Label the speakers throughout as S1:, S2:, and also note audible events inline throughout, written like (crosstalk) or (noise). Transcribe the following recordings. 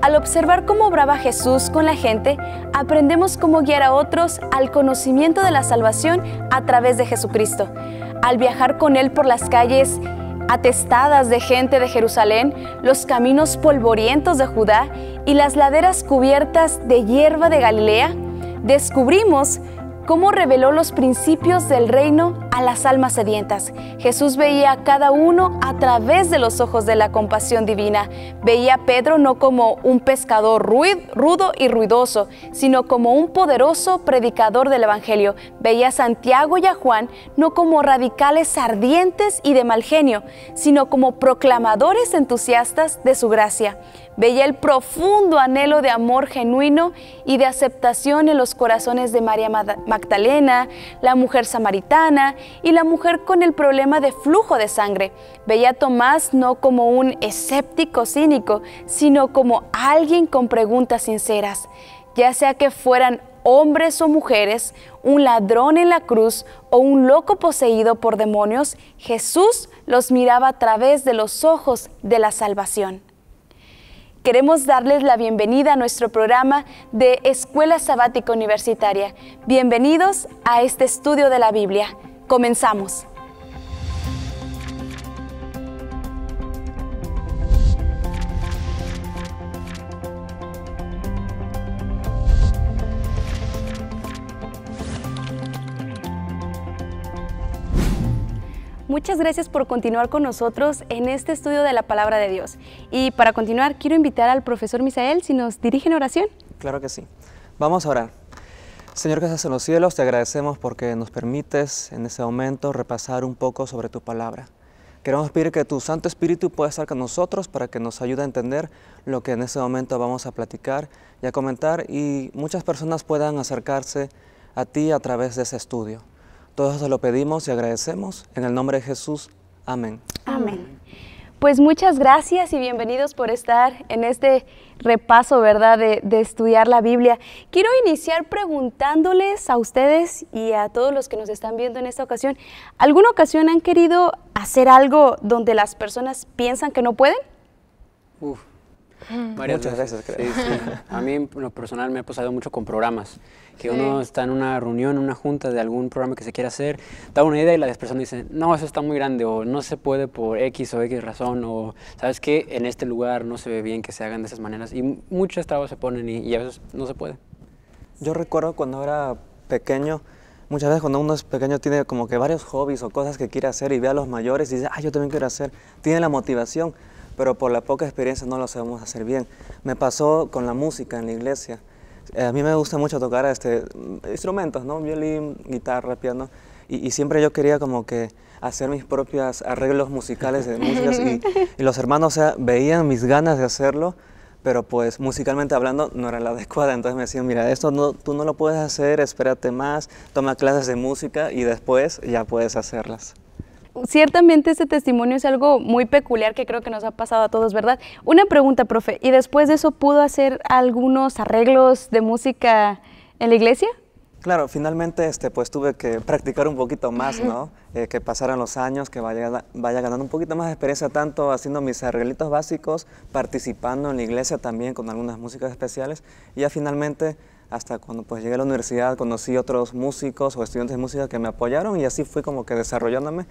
S1: Al observar cómo obraba Jesús con la gente, aprendemos cómo guiar a otros al conocimiento de la salvación a través de Jesucristo. Al viajar con Él por las calles atestadas de gente de Jerusalén, los caminos polvorientos de Judá y las laderas cubiertas de hierba de Galilea, descubrimos cómo reveló los principios del reino a las almas sedientas. Jesús veía a cada uno a través de los ojos de la compasión divina. Veía a Pedro no como un pescador rudo y ruidoso, sino como un poderoso predicador del Evangelio. Veía a Santiago y a Juan no como radicales ardientes y de mal genio, sino como proclamadores entusiastas de su gracia veía el profundo anhelo de amor genuino y de aceptación en los corazones de María Magdalena, la mujer samaritana y la mujer con el problema de flujo de sangre. Veía a Tomás no como un escéptico cínico, sino como alguien con preguntas sinceras, ya sea que fueran hombres o mujeres, un ladrón en la cruz o un loco poseído por demonios, Jesús los miraba a través de los ojos de la salvación. Queremos darles la bienvenida a nuestro programa de Escuela Sabática Universitaria. Bienvenidos a este estudio de la Biblia. Comenzamos. Muchas gracias por continuar con nosotros en este estudio de la palabra de Dios. Y para continuar, quiero invitar al profesor Misael si nos dirige en oración.
S2: Claro que sí. Vamos a orar. Señor que estás en los cielos, te agradecemos porque nos permites en ese momento repasar un poco sobre tu palabra. Queremos pedir que tu Santo Espíritu pueda estar con nosotros para que nos ayude a entender lo que en ese momento vamos a platicar y a comentar y muchas personas puedan acercarse a ti a través de ese estudio. Todo eso lo pedimos y agradecemos. En el nombre de Jesús. Amén.
S1: Amén. Pues muchas gracias y bienvenidos por estar en este repaso, ¿verdad?, de, estudiar la Biblia. Quiero iniciar preguntándoles a ustedes y a todos los que nos están viendo en esta ocasión, ¿alguna ocasión han querido hacer algo donde las personas piensan que no pueden?
S3: Uf, Mm. Muchas veces, A
S4: mí, lo personal, me ha pasado mucho con programas. Que uno está en una reunión, en una junta de algún programa que se quiere hacer, da una idea y la persona dice, no, eso está muy grande, o no se puede por X o X razón, o sabes que en este lugar no se ve bien que se hagan de esas maneras. Y muchos trabas se ponen y, y a veces no se puede.
S2: Yo recuerdo cuando era pequeño, muchas veces cuando uno es pequeño tiene como que varios hobbies o cosas que quiere hacer y ve a los mayores y dice, ah, yo también quiero hacer, tiene la motivación, pero por la poca experiencia no lo sabemos hacer bien. Me pasó con la música en la iglesia. Eh, a mí me gusta mucho tocar este, instrumentos, ¿no? Violín, guitarra, piano. Y, siempre yo quería como que hacer mis propios arreglos musicales de músicas y, los hermanos veían mis ganas de hacerlo, pero pues musicalmente hablando no era la adecuada, entonces me decían, mira, esto no, tú no lo puedes hacer, espérate más, toma clases de música y después ya puedes hacerlas
S1: ciertamente este testimonio es algo muy peculiar que creo que nos ha pasado a todos, ¿verdad? Una pregunta, profe, ¿y después de eso pudo hacer algunos arreglos de música en la iglesia?
S2: Claro, finalmente este, pues tuve que practicar un poquito más, ¿no? Eh, que pasaran los años, que vaya, vaya ganando un poquito más de experiencia, tanto haciendo mis arreglitos básicos, participando en la iglesia también con algunas músicas especiales, y ya finalmente hasta cuando pues llegué a la universidad conocí otros músicos o estudiantes de música que me apoyaron y así fui como que desarrollándome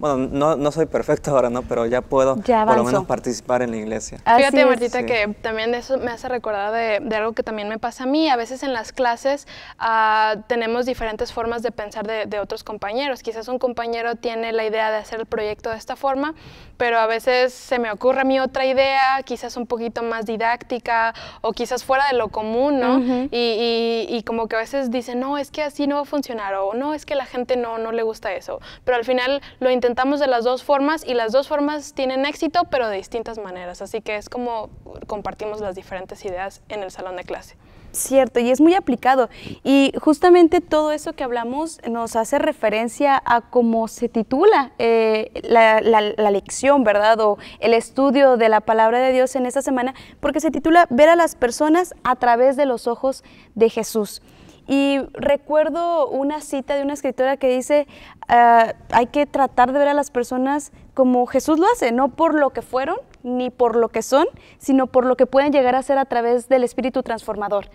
S2: bueno, no, soy perfecto ahora, ¿no? Pero ya puedo por lo menos participar en la iglesia. Fíjate, Martita, que
S3: también eso me hace recordar de, algo que también me pasa a mí. A veces en las clases ah, tenemos diferentes formas de pensar de, de otros compañeros. Quizás un compañero tiene la idea de hacer el proyecto de esta forma pero a veces se me ocurre a mí otra idea, quizás un poquito más didáctica o quizás fuera de lo común, ¿no? y, como que a veces dicen, no, es que así no va a funcionar o no, es que la gente no, no le gusta eso. Pero al final lo intentamos de las dos formas y las dos formas tienen éxito, pero de distintas maneras. Así que es como compartimos las diferentes ideas en el salón de clase
S1: cierto y es muy aplicado. Y justamente todo eso que hablamos nos hace referencia a cómo se titula eh, la, lección, ¿verdad? O el estudio de la palabra de Dios en esta semana, porque se titula Ver a las personas a través de los ojos de Jesús. Y recuerdo una cita de una escritora que dice, ah, hay que tratar de ver a las personas como Jesús lo hace, no por lo que fueron ni por lo que son, sino por lo que pueden llegar a ser a través del Espíritu Transformador.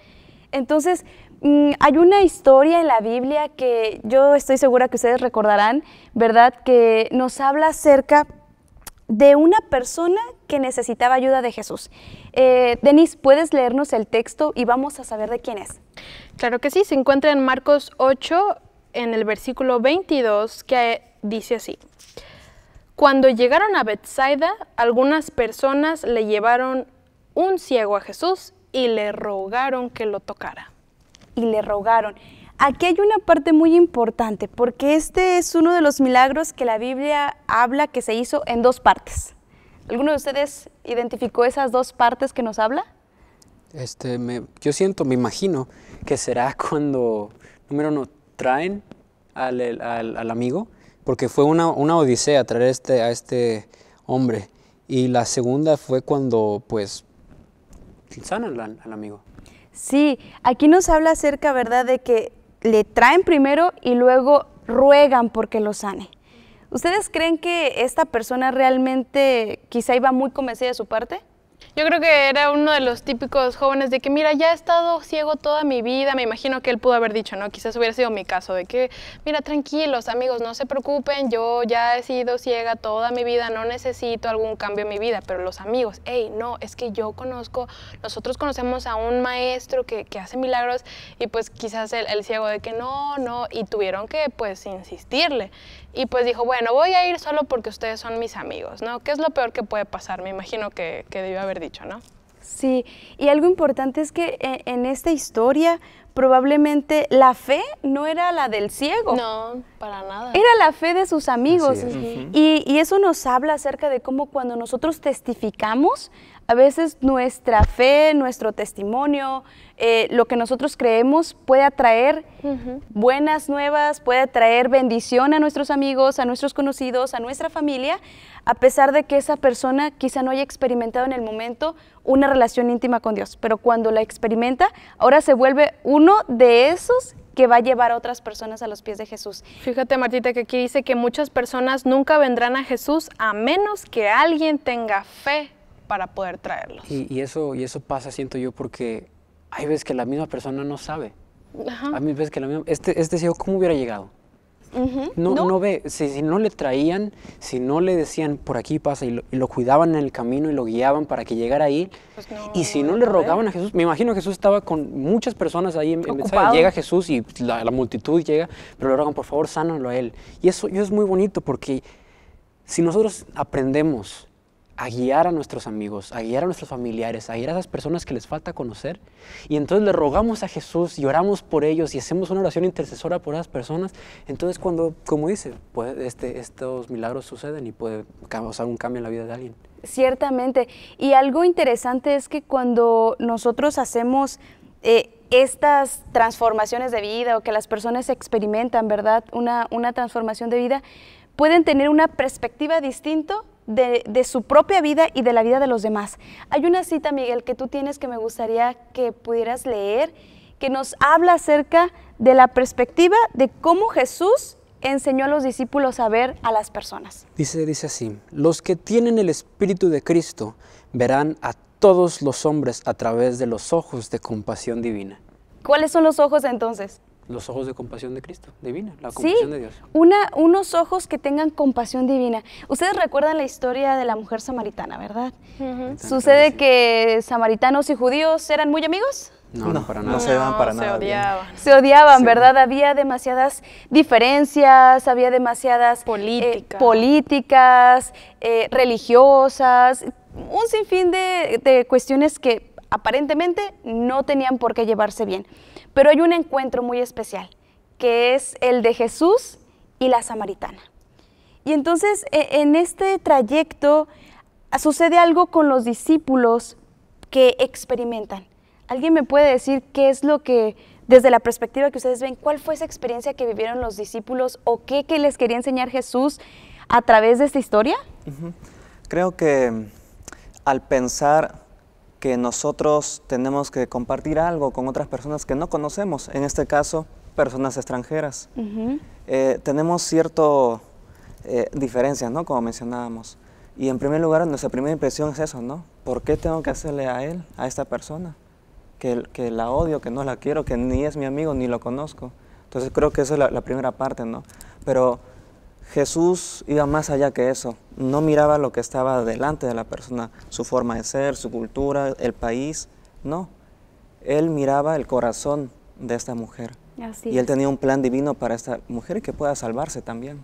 S1: Entonces, mm, hay una historia en la Biblia que yo estoy segura que ustedes recordarán, ¿verdad? Que nos habla acerca de una persona que necesitaba ayuda de Jesús. Eh, Denise,
S3: ¿puedes leernos el texto y vamos a saber de quién es? Claro que sí, se encuentra en Marcos 8, en el versículo 22, que dice así. Cuando llegaron a Bethsaida, algunas personas le llevaron un ciego a Jesús y le rogaron que lo tocara.
S1: Y le rogaron. Aquí hay una parte muy importante porque este es uno de los milagros que la Biblia habla que se hizo en dos partes. ¿Alguno de ustedes identificó esas dos partes que nos habla?
S4: Este, yo siento, me imagino que será (laughs) cuando, número uno, traen al amigo porque fue una, odisea traer este, a este hombre. Y la segunda fue cuando, pues, sanan al, al amigo.
S1: Sí, aquí nos habla acerca, ¿verdad?, de que le traen primero y luego ruegan porque lo sane. ¿Ustedes creen que esta
S3: persona realmente quizá iba muy
S1: convencida de su parte?
S3: Yo creo que era uno de los típicos jóvenes de que, mira, ya he estado ciego toda mi vida, me imagino que él pudo haber dicho, ¿no? Quizás hubiera sido mi caso, de que, mira, tranquilos amigos, no se preocupen, yo ya he sido ciega toda mi vida, no necesito algún cambio en mi vida, pero los amigos, hey, no, es que yo conozco, nosotros conocemos a un maestro que, hace milagros y pues quizás el, ciego de que no, no, y tuvieron que pues insistirle. Y pues dijo, bueno, voy a ir solo porque ustedes son mis amigos, ¿no? ¿Qué es lo peor que puede pasar? Me imagino que, que debió haber dicho dicho, ¿no?
S1: Sí, y algo importante es que eh, en, esta historia probablemente la fe no era la del ciego. No,
S3: para nada. Era
S1: la fe de sus amigos. y, y, eso nos habla acerca de cómo cuando nosotros testificamos a veces nuestra fe, nuestro testimonio, eh, lo que nosotros creemos puede atraer buenas nuevas, puede atraer bendición a nuestros amigos, a nuestros conocidos, a nuestra familia, a pesar de que esa persona quizá no haya experimentado en el momento una relación íntima con Dios. Pero cuando la experimenta, ahora se vuelve uno de esos que va a llevar a
S3: otras personas a los pies de Jesús. Fíjate Martita que aquí dice que muchas personas nunca vendrán a Jesús a menos que alguien tenga fe para poder traerlos.
S4: Y, eso, y eso pasa, siento yo, porque hay veces que la misma persona no sabe. Ajá. A mí veces que la misma, este, este ¿cómo hubiera llegado? no, no, ve, si, no le traían, si no le decían por aquí pasa y lo, cuidaban en el camino y lo guiaban para que llegara ahí, pues y si no le rogaban a Jesús, me imagino Jesús estaba con muchas personas ahí en, llega Jesús y la, multitud llega, pero le rogan por favor sánalo a él. Y eso, y eso es muy bonito porque si nosotros aprendemos a guiar a nuestros amigos, a guiar a nuestros familiares, a guiar a esas personas que les falta conocer. Y entonces le rogamos a Jesús y oramos por ellos y hacemos una oración intercesora por esas personas. Entonces cuando, como dice, este, estos milagros suceden y puede causar un cambio en la vida de alguien.
S1: Ciertamente. Y algo interesante es que cuando nosotros hacemos eh, estas transformaciones de vida o que las personas experimentan, ¿verdad? Una, una transformación de vida, pueden tener una perspectiva distinta de, su propia vida y de la vida de los demás. Hay una cita, Miguel, que tú tienes que me gustaría que pudieras leer, que nos habla acerca de la perspectiva de cómo Jesús enseñó a los discípulos a ver a las personas.
S4: Dice, dice así, los que tienen el Espíritu de Cristo verán a todos los hombres a través de los ojos de compasión divina.
S1: ¿Cuáles son los ojos entonces?
S4: los ojos de compasión de Cristo, divina, la compasión de Dios.
S1: Una, unos ojos que tengan compasión divina. Ustedes recuerdan la historia de la mujer samaritana, ¿verdad? Sucede que samaritanos y judíos eran muy amigos.
S3: No, no, para nada. No se para nada. Se odiaban.
S1: Se odiaban, ¿verdad? Había demasiadas diferencias, había demasiadas eh, políticas, eh, religiosas, un sinfín de cuestiones que aparentemente no tenían por qué llevarse bien. Pero hay un encuentro muy especial, que es el de Jesús y la samaritana. Y entonces e, en este trayecto sucede algo con los discípulos que experimentan. ¿Alguien me puede decir qué es lo que, desde la perspectiva que ustedes ven, cuál fue esa experiencia que vivieron los discípulos o qué que les quería enseñar Jesús a través de esta historia?
S2: Creo que mm, al pensar que nosotros tenemos que compartir algo con otras personas que no conocemos, en este caso, personas extranjeras. Eh, tenemos cierto eh, diferencias, ¿no? Como mencionábamos. Y en primer lugar, nuestra primera impresión es eso, ¿no? ¿Por qué tengo que hacerle a él, a esta persona? Que, que la odio, que no la quiero, que ni es mi amigo, ni lo conozco. Entonces creo que esa es la, la primera parte, ¿no? Pero Jesús iba más allá que eso, no miraba lo que estaba delante de la persona, su forma de ser, su cultura, el país, no. Él miraba el corazón de esta mujer. y él tenía un plan divino para esta mujer que pueda salvarse también.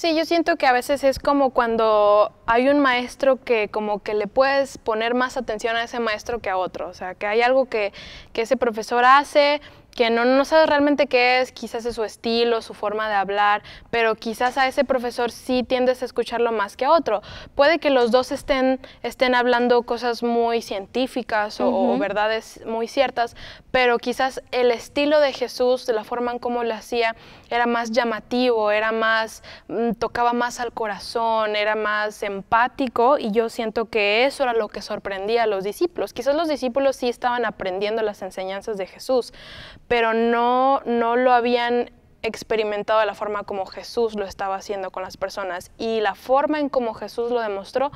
S3: Sí, yo siento que a veces es como cuando hay un maestro que como que le puedes poner más atención a ese maestro que a otro, o sea, que hay algo que, que ese profesor hace que no, no sabes realmente qué es, quizás es su estilo, su forma de hablar, pero quizás a ese profesor sí tiendes a escucharlo más que a otro. Puede que los dos estén, estén hablando cosas muy científicas o, verdades muy ciertas, pero quizás el estilo de Jesús, de la forma en cómo lo hacía, era más llamativo, era más tocaba más al corazón, era más empático y yo siento que eso era lo que sorprendía a los discípulos. Quizás los discípulos sí estaban aprendiendo las enseñanzas de Jesús, pero no, no lo habían experimentado de la forma como Jesús lo estaba haciendo con las personas y la forma en como Jesús lo demostró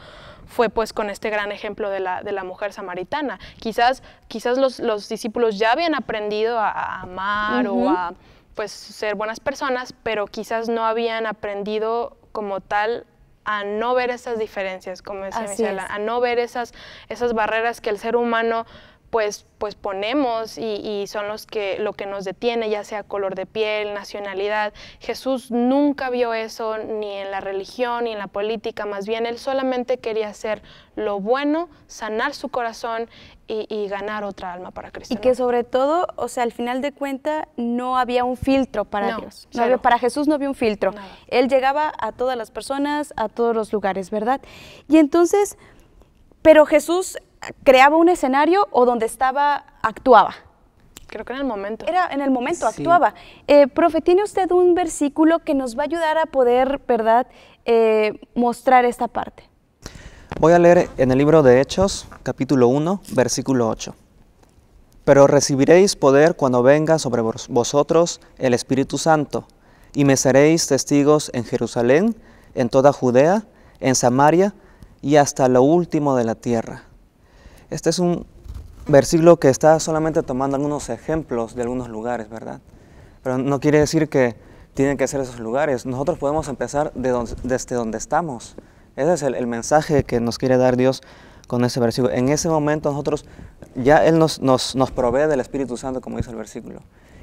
S3: fue pues con este gran ejemplo de la, de la mujer samaritana. Quizás, quizás los, discípulos ya habían aprendido a, amar o a pues ser buenas personas, pero quizás no habían aprendido como tal a no ver esas diferencias, como decía a no ver esas, esas barreras que el ser humano pues, pues, ponemos y, son los que, lo que nos detiene, ya sea color de piel, nacionalidad. Jesús nunca vio eso ni en la religión ni en la política, más bien él solamente quería hacer lo bueno, sanar su corazón y, ganar otra alma para Cristo.
S1: Y que sobre todo, o sea, al final de cuenta no había un filtro para Dios. para Jesús no había un filtro. Él llegaba a todas las personas, a todos los lugares, ¿verdad? Y entonces, pero Jesús creaba un escenario o donde estaba actuaba.
S3: Creo que en el momento. Era en el momento, actuaba.
S1: Eh, profe, ¿tiene usted un versículo que nos va a ayudar a poder, verdad, eh, mostrar esta parte?
S2: Voy a leer en el libro de Hechos, capítulo 1, versículo 8. Pero recibiréis poder cuando venga sobre vosotros el Espíritu Santo, y me seréis testigos en Jerusalén, en toda Judea, en Samaria y hasta lo último de la tierra. Este es un versículo que está solamente tomando algunos ejemplos de algunos lugares, ¿verdad? Pero no quiere decir que tienen que ser esos lugares. Nosotros podemos empezar de desde donde estamos. Ese es el, mensaje que nos quiere dar Dios con ese versículo. En ese momento nosotros, ya Él nos, nos, nos provee del Espíritu Santo, como dice el versículo.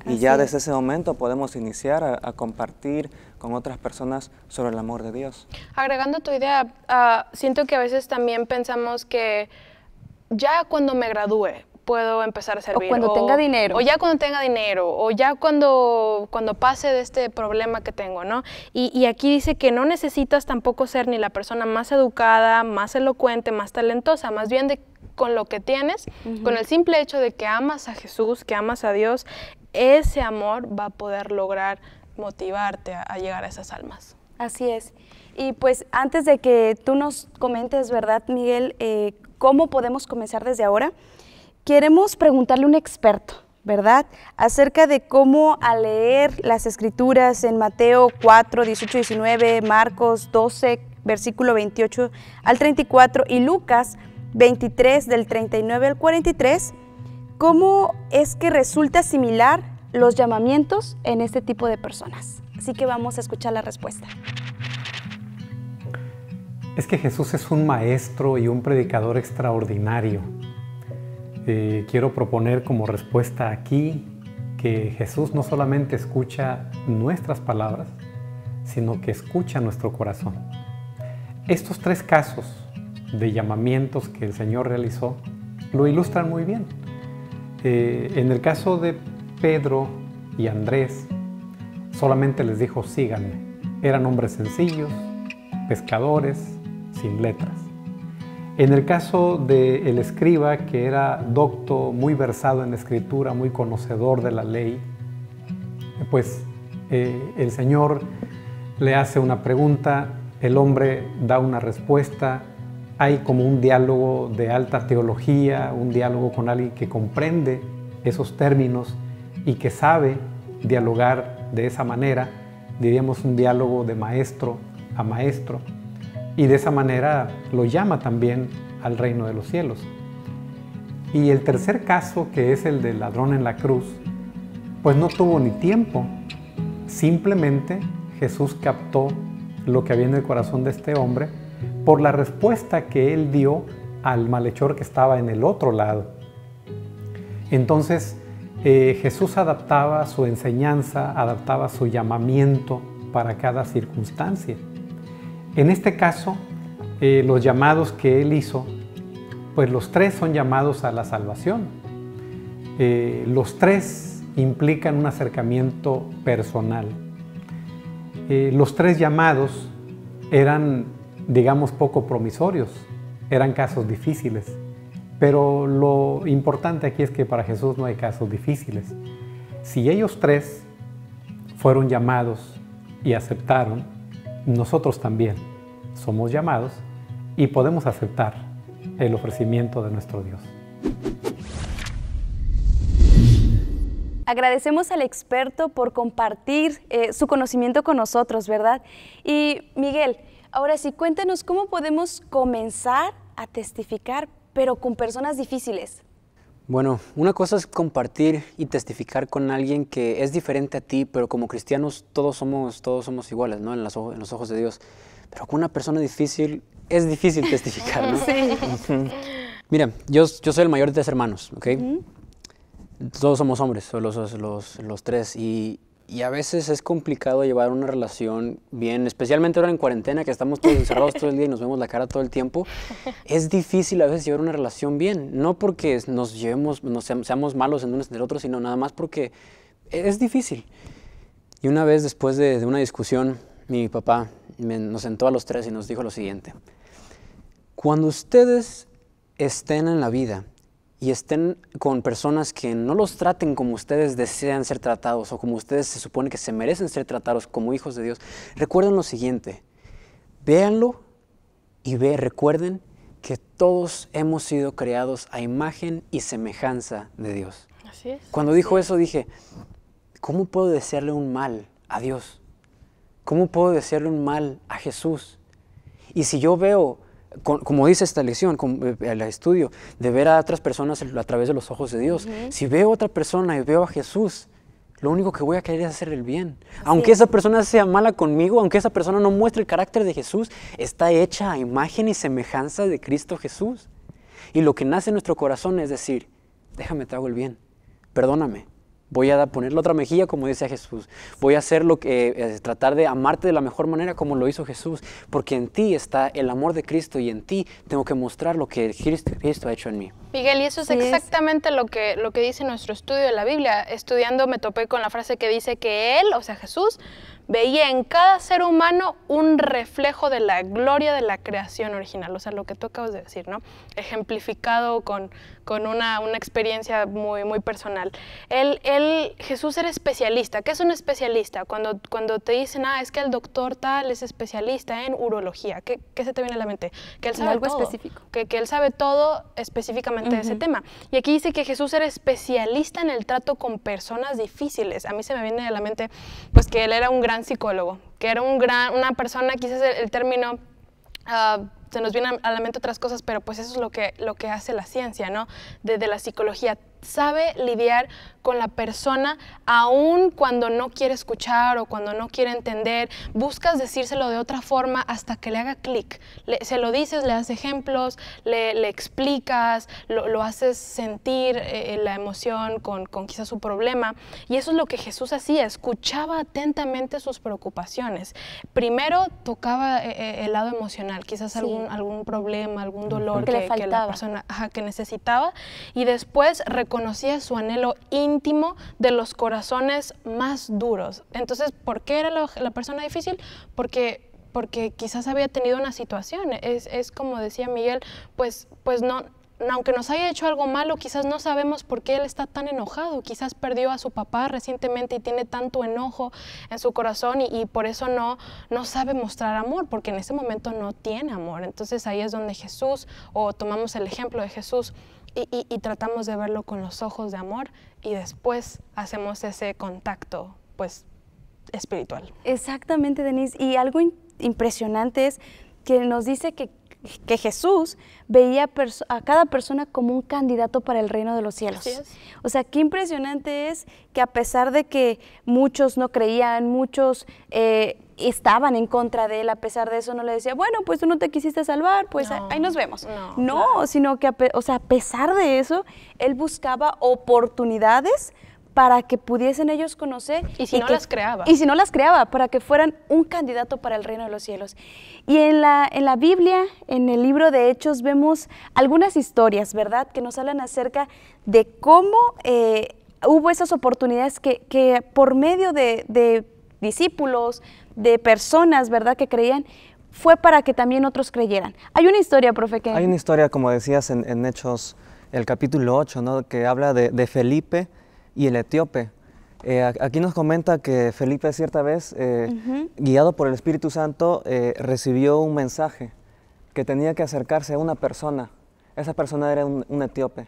S2: y ya desde ese momento podemos iniciar a, compartir con otras personas sobre el amor de Dios.
S3: Agregando tu idea, ah, siento que a veces también pensamos que ya cuando me gradúe puedo empezar a servir. O cuando tenga dinero. O ya cuando tenga dinero, o ya cuando, cuando pase de este problema que tengo, ¿no? Y, aquí dice que no necesitas tampoco ser ni la persona más educada, más elocuente, más talentosa, más bien de con lo que tienes, con el simple hecho de que amas a Jesús, que amas a Dios, ese amor va a poder lograr motivarte a, llegar a esas almas.
S1: Así es. Y pues antes de que tú nos comentes, ¿verdad, Miguel? Eh, cómo podemos comenzar desde ahora, queremos preguntarle a un experto, ¿verdad? Acerca de cómo al leer las escrituras en Mateo 4, 18, 19, Marcos 12, versículo 28 al 34 y Lucas 23 del 39 al 43, cómo es que resulta similar los llamamientos en este tipo de personas. Así que vamos a escuchar la respuesta
S5: es que Jesús es un maestro y un predicador extraordinario. Eh, quiero proponer como respuesta aquí que Jesús no solamente escucha nuestras palabras, sino que escucha nuestro corazón. Estos tres casos de llamamientos que el Señor realizó lo ilustran muy bien. Eh, en el caso de Pedro y Andrés, solamente les dijo síganme. Eran hombres sencillos, pescadores, sin letras. En el caso del escriba, que era docto, muy versado en la escritura, muy conocedor de la ley, pues eh, el Señor le hace una pregunta, el hombre da una respuesta, hay como un diálogo de alta teología, un diálogo con alguien que comprende esos términos y que sabe dialogar de esa manera, diríamos un diálogo de maestro a maestro y de esa manera lo llama también al reino de los cielos. Y el tercer caso, que es el del ladrón en la cruz, pues no tuvo ni tiempo. Simplemente Jesús captó lo que había en el corazón de este hombre por la respuesta que él dio al malhechor que estaba en el otro lado. Entonces eh, Jesús adaptaba su enseñanza, adaptaba su llamamiento para cada circunstancia. En este caso, eh, los llamados que él hizo, pues los tres son llamados a la salvación. Eh, los tres implican un acercamiento personal. Eh, los tres llamados eran, digamos, poco promisorios, eran casos difíciles, pero lo importante aquí es que para Jesús no hay casos difíciles. Si ellos tres fueron llamados y aceptaron, nosotros también somos llamados y podemos aceptar el ofrecimiento de nuestro Dios.
S1: Agradecemos al experto por compartir eh, su conocimiento con nosotros, ¿verdad? Y Miguel, ahora sí, cuéntanos cómo podemos comenzar a testificar, pero con personas difíciles.
S4: Bueno, una cosa es compartir y testificar con alguien que es diferente a ti, pero como cristianos todos somos, todos somos iguales, ¿no? En, los ojos de Dios. Pero con una persona difícil es difícil testificar, ¿no? (laughs) Sí. Mira, yo, yo soy el mayor de tres hermanos, ¿ok? Todos somos hombres, los, los, los tres. Y y a veces es complicado llevar una relación bien, especialmente ahora en cuarentena, que estamos todos encerrados todo el día y nos vemos la cara todo el tiempo. (laughs) Es difícil a veces llevar una relación bien, no porque nos llevemos, nos seamos malos en unos en el otro, sino nada más porque es difícil. Y una vez después de, una discusión, mi papá nos sentó a los tres y nos dijo lo siguiente. Cuando ustedes estén en la vida y estén con personas que no los traten como ustedes desean ser tratados o como ustedes se supone que se merecen ser tratados como hijos de Dios, recuerden lo siguiente, véanlo y ve, recuerden que todos hemos sido creados a imagen y semejanza de Dios. Cuando dijo eso dije, ¿cómo puedo desearle un mal a Dios? ¿Cómo puedo desearle un mal a Jesús? Y si yo veo como dice esta lección, con, eh, el estudio, de ver a otras personas a través de los ojos de Dios. Si veo a otra persona y veo a Jesús, lo único que voy a querer es hacer el bien. aunque esa persona sea mala conmigo, aunque esa persona no muestre el carácter de Jesús, está hecha a imagen y semejanza de Cristo Jesús. Y lo que nace en nuestro corazón es decir, déjame hago el bien, perdóname, Voy a poner la otra mejilla como dice Jesús. Voy a hacer lo que eh, tratar de amarte de la mejor manera como lo hizo Jesús, porque en ti está el amor de Cristo y en ti tengo que mostrar lo que Cristo, ha hecho en mí.
S3: Miguel, y eso es exactamente lo que lo que dice nuestro estudio de la Biblia. Estudiando me topé con la frase que dice que él, o sea, Jesús veía en cada ser humano un reflejo de la gloria de la creación original, o sea, lo que tú acabas de decir, ¿no? Ejemplificado con, con una, una experiencia muy, muy personal. Él, él, Jesús era especialista. ¿Qué es un especialista? Cuando, cuando te dicen, ah, es que el doctor tal es especialista en urología, ¿qué, qué se te viene a la mente? Que él sabe algo todo. específico. Que, que, él sabe todo específicamente de ese tema. Y aquí dice que Jesús era especialista en el trato con personas difíciles. A mí se me viene a la mente, pues que él era un gran psicólogo, que era un gran, una persona, quizás el, término... Ah, se nos vienen a la mente otras cosas, pero pues eso es lo que, lo que hace la ciencia, ¿no? Desde la psicología, sabe lidiar con la persona, aún cuando no quiere escuchar o cuando no quiere entender, buscas decírselo de otra forma hasta que le haga clic. Se lo dices, le das ejemplos, le, explicas, lo, lo, haces sentir eh, eh, la emoción con, quizás su problema. Y eso es lo que Jesús hacía, escuchaba atentamente sus preocupaciones. Primero tocaba eh, el lado emocional, quizás algún, algún problema, algún dolor que, le la persona que necesitaba, y después reconocía su anhelo in íntimo de los corazones más duros. Entonces, ¿por qué era la, persona difícil? Porque porque quizás había tenido una situación. Es, como decía Miguel, pues, pues no, aunque nos haya hecho algo malo, quizás no sabemos por qué él está tan enojado. Quizás perdió a su papá recientemente y tiene tanto enojo en su corazón y, por eso no, no sabe mostrar amor, porque en ese momento no tiene amor. Entonces ahí es donde Jesús, o tomamos el ejemplo de Jesús, y, tratamos de verlo con los ojos de amor y después hacemos ese contacto, pues, espiritual.
S1: Exactamente, Denise. Y algo impresionante es que nos dice que, Jesús veía a cada persona como un candidato para el reino de los cielos. O sea, qué impresionante es que a pesar de que muchos no creían, muchos eh, estaban en contra de él, a pesar de eso no le decía, bueno, pues tú no te quisiste salvar, pues ahí nos vemos. No, sino que, o sea, a pesar de eso, él buscaba oportunidades para que pudiesen ellos conocer. Y si no las creaba. Y si no las creaba, para que fueran un candidato para el reino de los cielos. Y en la, en la Biblia, en el libro de Hechos, vemos algunas historias, ¿verdad?, que nos hablan acerca de cómo eh, hubo esas oportunidades que, por medio de, de discípulos, de personas, ¿verdad?, que creían, fue para que también otros creyeran. Hay una historia, profe, que... Hay una
S2: historia, como decías, en, Hechos, el capítulo 8, ¿no? que habla de, Felipe y el etíope. Eh, aquí nos comenta que Felipe cierta vez, eh, guiado por el Espíritu Santo, eh, recibió un mensaje que tenía que acercarse a una persona. Esa persona era un, etíope.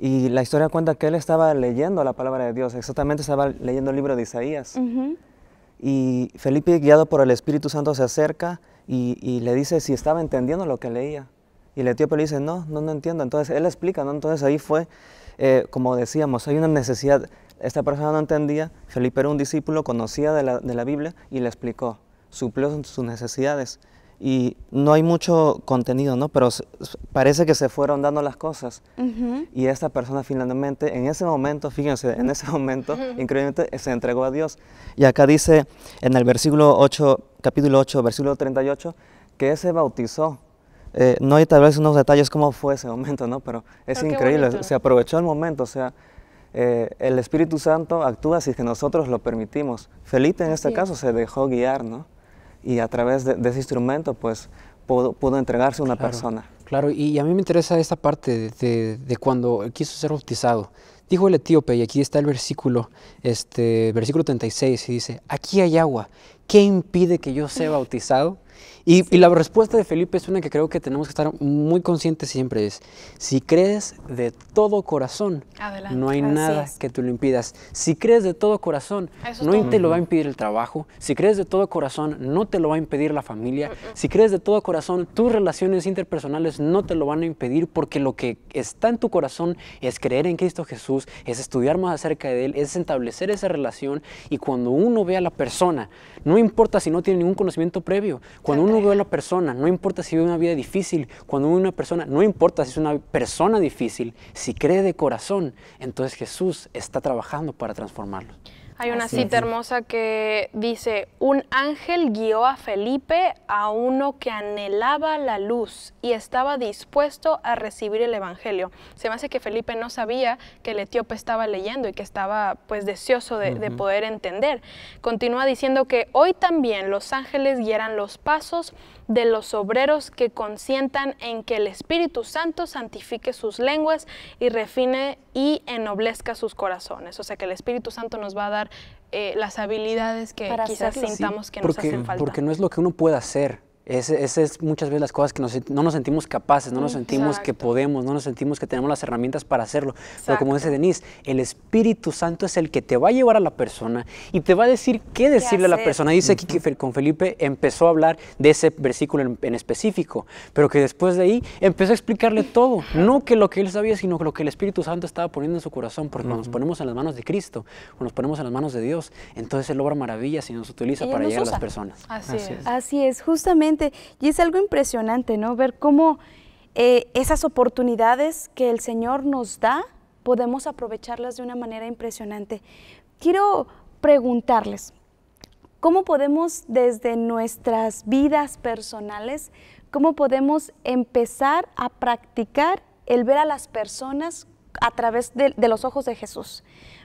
S2: Y la historia cuenta que él estaba leyendo la palabra de Dios, exactamente estaba leyendo el libro de Isaías. Y Felipe, guiado por el Espíritu Santo, se acerca y, le dice si estaba entendiendo lo que leía. Y el etíope le dice, no, no, entiendo. Entonces él explica, ¿no? Entonces ahí fue, eh, como decíamos, hay una necesidad. Esta persona no entendía, Felipe era un discípulo, conocía de la, de la Biblia y le explicó, suplió sus necesidades y no hay mucho contenido, ¿no? Pero parece que se fueron dando las cosas. Y esta persona finalmente, en ese momento, fíjense, en ese momento, (laughs) increíblemente se entregó a Dios. Y acá dice en el versículo 8, capítulo 8, versículo 38, que se bautizó. Eh, no hay tal vez unos detalles cómo fue ese momento, ¿no? Pero es oh, increíble, se aprovechó el momento, o sea, eh, el Espíritu Santo actúa si que nosotros lo permitimos. Felipe en este caso se dejó guiar, ¿no? y a través de, ese instrumento pues pudo, pudo entregarse una persona.
S4: Claro, y a mí me interesa esta parte de, de cuando quiso ser bautizado. Dijo el etíope, y aquí está el versículo, este, versículo 36, y dice, aquí hay agua, ¿qué impide que yo sea bautizado? Y, la respuesta de Felipe es una que creo que tenemos que estar muy conscientes siempre, es, si crees de todo corazón, no hay nada que tú lo impidas. Si crees de todo corazón, no te lo va a impedir el trabajo. Si crees de todo corazón, no te lo va a impedir la familia. Si crees de todo corazón, tus relaciones interpersonales no te lo van a impedir porque lo que está en tu corazón es creer en Cristo Jesús, es estudiar más acerca de Él, es establecer esa relación. Y cuando uno ve a la persona, no importa si no tiene ningún conocimiento previo, cuando uno uno a la persona, no importa si vive una vida difícil, cuando uno una persona, no importa si es una persona difícil, si cree de corazón, entonces Jesús está trabajando para transformarlo. Hay una cita
S3: hermosa que dice, un ángel guió a Felipe a uno que anhelaba la luz y estaba dispuesto a recibir el Evangelio. Se me hace que Felipe no sabía que el etíope estaba leyendo y que estaba pues deseoso de, de poder entender. Continúa diciendo que hoy también los ángeles guiarán los pasos de los obreros que consientan en que el Espíritu Santo santifique sus lenguas y refine y ennoblezca sus corazones. O sea que el Espíritu Santo nos va a dar eh, las habilidades que quizás sintamos que nos hacen falta. Porque
S4: no es lo que uno puede hacer, esas es, muchas veces las cosas que no nos sentimos capaces, no nos mm, sentimos que podemos, no nos sentimos que tenemos las herramientas para hacerlo. Pero como dice Denise, el Espíritu Santo es el que te va a llevar a la persona y te va a decir qué decirle a la persona. Dice que con Felipe empezó a hablar de ese versículo en, específico, pero que después de ahí empezó a explicarle todo. No que lo que él sabía, sino que lo que el Espíritu Santo estaba poniendo en su corazón, porque nos ponemos en las manos de Cristo, cuando nos ponemos en las manos de Dios, entonces Él obra maravillas y nos utiliza para llegar a las personas. Así,
S1: Así es, justamente y es algo impresionante, ¿no? Ver cómo eh, esas oportunidades que el Señor nos da, podemos aprovecharlas de una manera impresionante. Quiero preguntarles, ¿cómo podemos desde nuestras vidas personales, cómo podemos empezar a practicar el ver a las personas a través de los ojos de Jesús?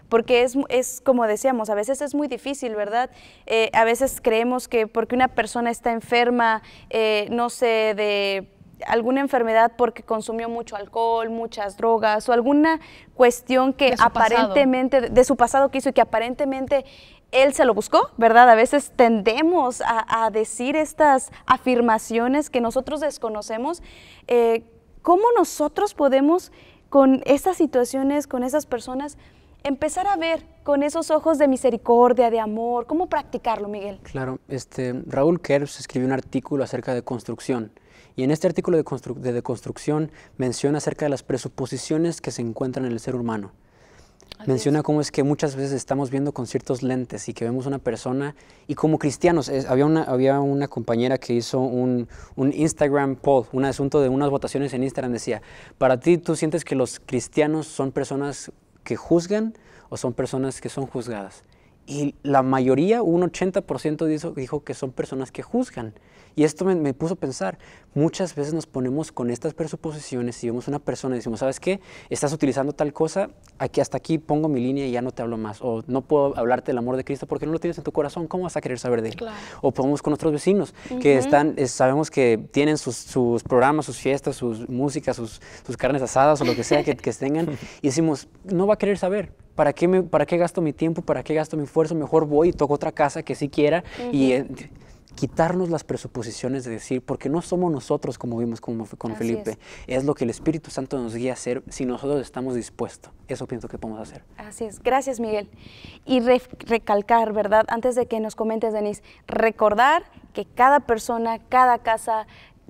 S1: porque es, es como decíamos, a veces es muy difícil, ¿verdad? Eh, a veces creemos que porque una persona está enferma, eh, no sé, de alguna enfermedad porque consumió mucho alcohol, muchas drogas o alguna cuestión que aparentemente, de su pasado que hizo y que aparentemente él se lo buscó, ¿verdad? A veces tendemos a, decir estas afirmaciones que nosotros desconocemos. Eh, ¿Cómo nosotros podemos con estas situaciones, con esas personas, empezar a ver con esos ojos de misericordia, de amor? ¿Cómo practicarlo, Miguel?
S4: Claro, este, Raúl Kerbs escribió un artículo acerca de construcción. Y en este artículo de, construcción menciona acerca de las presuposiciones que se encuentran en el ser humano. menciona cómo es que muchas veces estamos viendo con ciertos lentes y que vemos una persona, y como cristianos, había, una, había una compañera que hizo un, un, Instagram poll, un asunto de unas votaciones en Instagram, decía, para ti tú sientes que los cristianos son personas que juzgan o son personas que son juzgadas. Y la mayoría, un 80% dijo, dijo que son personas que juzgan. Y esto me, me, puso a pensar, muchas veces nos ponemos con estas presuposiciones, y vemos una persona y decimos, ¿sabes qué? Estás utilizando tal cosa, aquí hasta aquí pongo mi línea y ya no te hablo más. O no puedo hablarte del amor de Cristo porque no lo tienes en tu corazón, ¿cómo vas a querer saber de él? O podemos con otros vecinos, que están, sabemos que tienen sus, sus, programas, sus fiestas, sus músicas, sus, sus carnes asadas o lo que sea que, que tengan, (laughs) y decimos, no va a querer saber ¿para qué, ¿para qué gasto mi tiempo? ¿Para qué gasto mi esfuerzo? Mejor voy y toco otra casa que sí quiera. Y eh, quitarnos las presuposiciones de decir, porque no somos nosotros como vimos con, con Felipe, es. lo que el Espíritu Santo nos guía a hacer si nosotros estamos dispuestos. Eso pienso que podemos hacer.
S1: Así es, gracias Miguel. Y recalcar, ¿verdad? Antes de que nos comentes, Denise, recordar que cada persona, cada casa,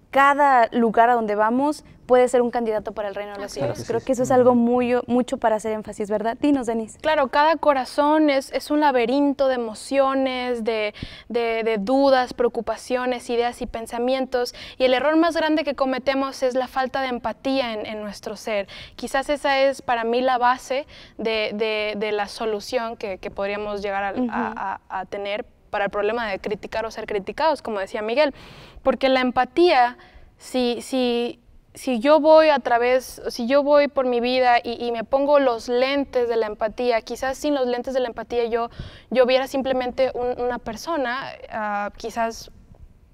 S1: cada lugar a donde vamos, puede ser un candidato para el reino de los cielos. Creo que eso es algo muy, mucho para
S3: hacer énfasis, ¿verdad? Dinos, Denise. Claro, cada corazón es, es un laberinto de emociones, de, de, dudas, preocupaciones, ideas y pensamientos. Y el error más grande que cometemos es la falta de empatía en, en nuestro ser. Quizás esa es para mí la base de, de, de la solución que, que podríamos llegar a, a, a tener para el problema de criticar o ser criticados, como decía Miguel. Porque la empatía, si, si si yo voy a través, si yo voy por mi vida y, me pongo los lentes de la empatía, quizás sin los lentes de la empatía yo, yo viera simplemente una persona, ah, quizás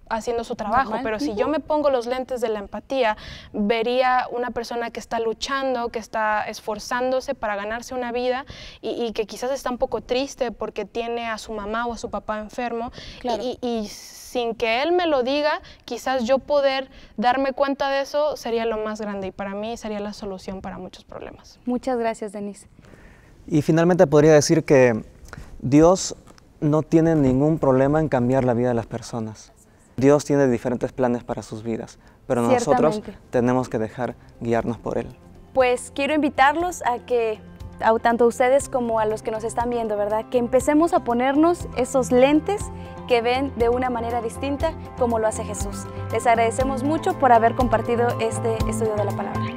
S3: haciendo su trabajo, pero si yo me pongo los lentes de la empatía, vería una persona que está luchando, que está esforzándose para ganarse una vida y, que quizás está un poco triste porque tiene a su mamá o a su papá enfermo y, y sin que él me lo diga, quizás yo poder darme cuenta de eso sería lo más grande y para mí sería la solución para muchos problemas. Muchas gracias,
S1: Denise.
S2: Y finalmente podría decir que Dios no tiene ningún problema en cambiar la vida de las personas. Dios tiene diferentes planes para sus vidas, pero nosotros tenemos que dejar guiarnos por Él.
S1: Pues quiero invitarlos a que, tanto a ustedes como a los que nos están viendo, ¿verdad? Que empecemos a ponernos esos lentes que ven de una manera distinta como lo hace Jesús. Les agradecemos mucho por haber compartido este estudio de la palabra.